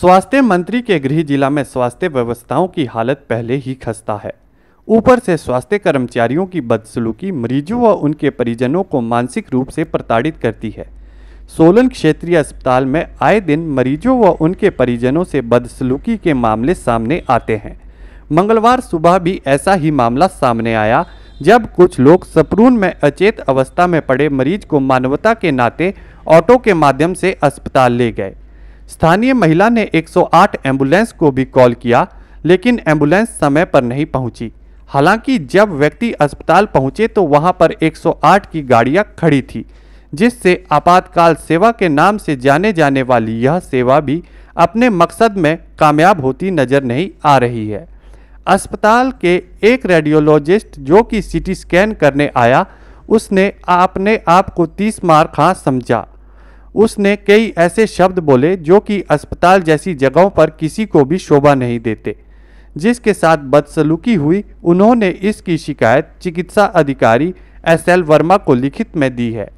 स्वास्थ्य मंत्री के गृह जिला में स्वास्थ्य व्यवस्थाओं की हालत पहले ही खस्ता है ऊपर से स्वास्थ्य कर्मचारियों की बदसलूकी मरीजों व उनके परिजनों को मानसिक रूप से प्रताड़ित करती है सोलन क्षेत्रीय अस्पताल में आए दिन मरीजों व उनके परिजनों से बदसलूकी के मामले सामने आते हैं मंगलवार सुबह भी ऐसा ही मामला सामने आया जब कुछ लोग सपरून में अचेत अवस्था में पड़े मरीज को मानवता के नाते ऑटो के माध्यम से अस्पताल ले गए स्थानीय महिला ने 108 एम्बुलेंस को भी कॉल किया लेकिन एम्बुलेंस समय पर नहीं पहुंची हालांकि जब व्यक्ति अस्पताल पहुंचे तो वहां पर 108 की गाड़ियां खड़ी थी जिससे आपातकाल सेवा के नाम से जाने जाने वाली यह सेवा भी अपने मकसद में कामयाब होती नजर नहीं आ रही है अस्पताल के एक रेडियोलॉजिस्ट जो कि सीटी स्कैन करने आया उसने अपने आप को तीस मार खां समझा उसने कई ऐसे शब्द बोले जो कि अस्पताल जैसी जगहों पर किसी को भी शोभा नहीं देते जिसके साथ बदसलूकी हुई उन्होंने इसकी शिकायत चिकित्सा अधिकारी एस एल वर्मा को लिखित में दी है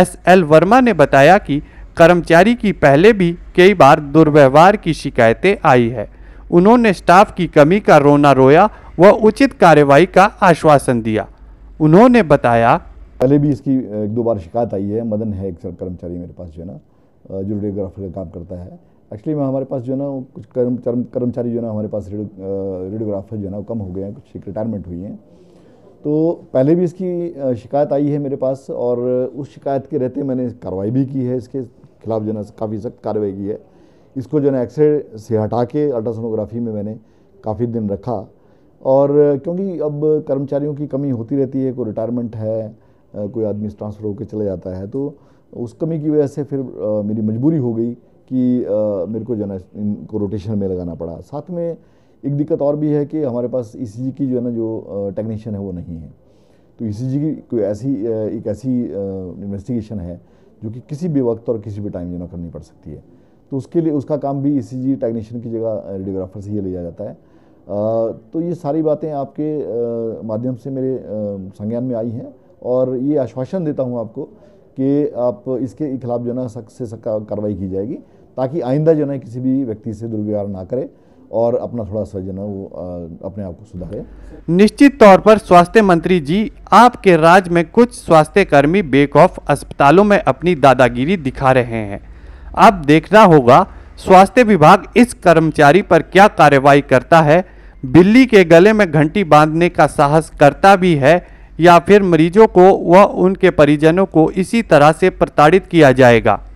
एस एल वर्मा ने बताया कि कर्मचारी की पहले भी कई बार दुर्व्यवहार की शिकायतें आई है उन्होंने स्टाफ की कमी का रोना रोया व उचित कार्रवाई का आश्वासन दिया उन्होंने बताया पहले भी इसकी एक दो बार शिकायत आई है मदन है एक कर्मचारी मेरे पास जो है ना जो रेडियोग्राफर का काम करता है एक्चुअली में हमारे पास जो है ना कुछ कर्म कर्मचारी जो है ना हमारे पास रेडियोग्राफर जो है ना कम हो गए हैं कुछ रिटायरमेंट हुई हैं तो पहले भी इसकी शिकायत आई है मेरे पास और उस शिकायत के रहते मैंने कार्रवाई भी की है इसके खिलाफ जो है ना काफ़ी सख्त कार्रवाई की है इसको जो है ना एक्सरे से हटा के अल्ट्रासोनोग्राफी में मैंने काफ़ी दिन रखा और क्योंकि अब कर्मचारियों की कमी होती रहती है कोई रिटायरमेंट है कोई आदमी ट्रांसफ़र होकर चला जाता है तो उस कमी की वजह से फिर मेरी मजबूरी हो गई कि मेरे को जो है ना इनको रोटेशन में लगाना पड़ा साथ में एक दिक्कत और भी है कि हमारे पास ई e की जो है ना जो टेक्नीशियन है वो नहीं है तो ई e की कोई ऐसी एक ऐसी इन्वेस्टिगेशन है जो कि किसी भी वक्त और किसी भी टाइम जो ना करनी पड़ सकती है तो उसके लिए उसका काम भी ई सी टेक्नीशियन की जगह रेडियोग्राफर से ही लिया जाता है आ, तो ये सारी बातें आपके माध्यम से मेरे संज्ञान में आई हैं और ये आश्वासन देता हूँ आपको कि आप इसके खिलाफ जो है ना सख्त से सख्त कार्रवाई की जाएगी ताकि आइंदा जो है किसी भी व्यक्ति से दुर्व्यवहार ना करे और अपना थोड़ा सा जो है वो अपने आप को सुधारे निश्चित तौर पर स्वास्थ्य मंत्री जी आपके राज्य में कुछ स्वास्थ्य कर्मी बेक ऑफ अस्पतालों में अपनी दादागिरी दिखा रहे हैं आप देखना होगा स्वास्थ्य विभाग इस कर्मचारी पर क्या कार्रवाई करता है बिल्ली के गले में घंटी बांधने का साहस करता भी है या फिर मरीजों को व उनके परिजनों को इसी तरह से प्रताड़ित किया जाएगा